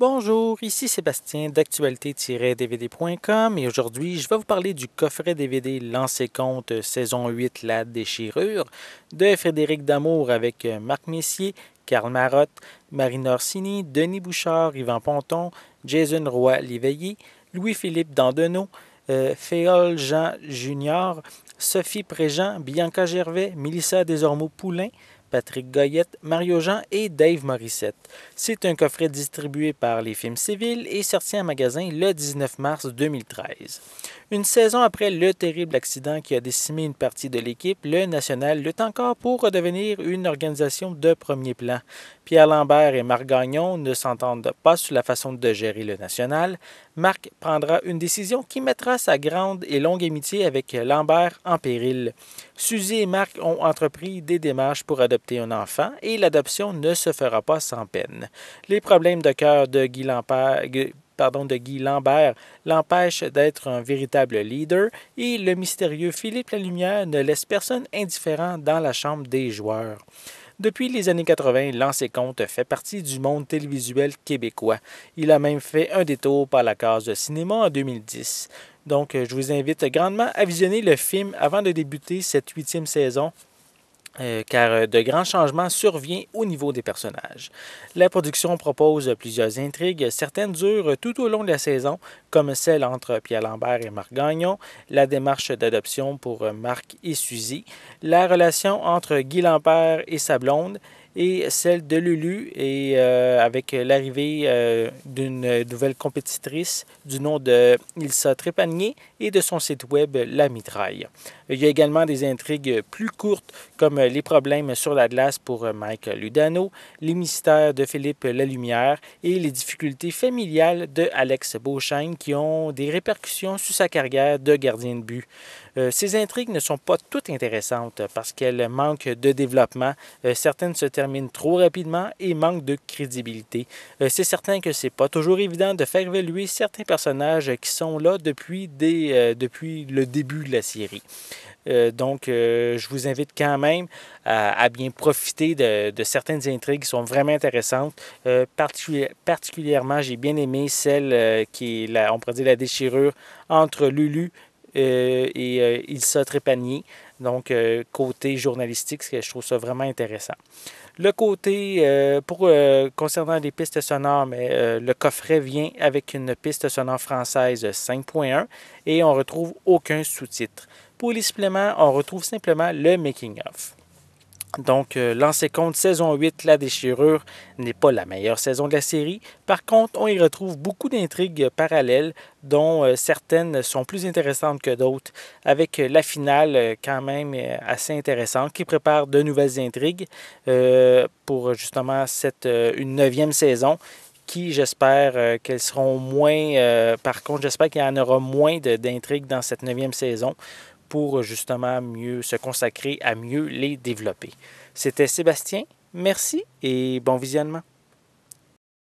Bonjour, ici Sébastien d'actualité-dvd.com et aujourd'hui je vais vous parler du coffret DVD Lancé Compte saison 8 La déchirure de Frédéric Damour avec euh, Marc Messier, Karl Marotte, Marine Orsini, Denis Bouchard, Yvan Ponton, Jason Roy Léveillé, Louis-Philippe Dandenot, euh, Féole Jean Junior, Sophie Préjean, Bianca Gervais, Mélissa Desormeaux-Poulain, Patrick Goyette, Mario Jean et Dave Morissette. C'est un coffret distribué par les films civils et sorti en magasin le 19 mars 2013. Une saison après le terrible accident qui a décimé une partie de l'équipe, le National lutte encore pour redevenir une organisation de premier plan. Pierre Lambert et Marc Gagnon ne s'entendent pas sur la façon de gérer le national, Marc prendra une décision qui mettra sa grande et longue amitié avec Lambert en péril. Suzy et Marc ont entrepris des démarches pour adopter un enfant et l'adoption ne se fera pas sans peine. Les problèmes de cœur de Guy Lambert l'empêchent de Guy Lambert d'être un véritable leader et le mystérieux Philippe Lalumière ne laisse personne indifférent dans la chambre des joueurs. Depuis les années 80, Lancé Comte fait partie du monde télévisuel québécois. Il a même fait un détour par la case de cinéma en 2010. Donc, je vous invite grandement à visionner le film avant de débuter cette huitième saison euh, car euh, de grands changements surviennent au niveau des personnages. La production propose plusieurs intrigues, certaines durent tout au long de la saison, comme celle entre Pierre Lambert et Marc Gagnon, la démarche d'adoption pour Marc et Suzy, la relation entre Guy Lambert et sa blonde, et celle de Lulu, et euh, avec l'arrivée euh, d'une nouvelle compétitrice du nom de Ilsa Trépanier et de son site web La Mitraille. Il y a également des intrigues plus courtes comme les problèmes sur la glace pour Mike Ludano, les mystères de Philippe Lumière et les difficultés familiales de Alex Beauchamp qui ont des répercussions sur sa carrière de gardien de but. Euh, ces intrigues ne sont pas toutes intéressantes parce qu'elles manquent de développement. certaines se terminent trop rapidement et manque de crédibilité. Euh, c'est certain que c'est pas toujours évident de faire évaluer certains personnages qui sont là depuis, des, euh, depuis le début de la série. Euh, donc, je vous invite quand même à, bien profiter de, certaines intrigues qui sont vraiment intéressantes. particulièrement, j'ai bien aimé celle qui est, la, on pourrait dire, la déchirure entre Lulu euh, et et euh, il s'est Trépanier. Donc, euh, côté journalistique, je trouve ça vraiment intéressant. Le côté, pour, concernant les pistes sonores, le coffret vient avec une piste sonore française 5.1 et on retrouve aucun sous-titre. Pour les suppléments, on retrouve simplement le making-of. Donc, euh, l'ancé compte saison 8, La déchirure, n'est pas la meilleure saison de la série. Par contre, on y retrouve beaucoup d'intrigues parallèles, dont euh, certaines sont plus intéressantes que d'autres, avec euh, la finale quand même assez intéressante qui prépare de nouvelles intrigues pour justement cette, une neuvième saison qui, j'espère qu'elles seront moins. par contre, j'espère qu'il y en aura moins d'intrigues dans cette neuvième saison pour euh, justement mieux se consacrer à mieux les développer. C'était Sébastien, merci et bon visionnement.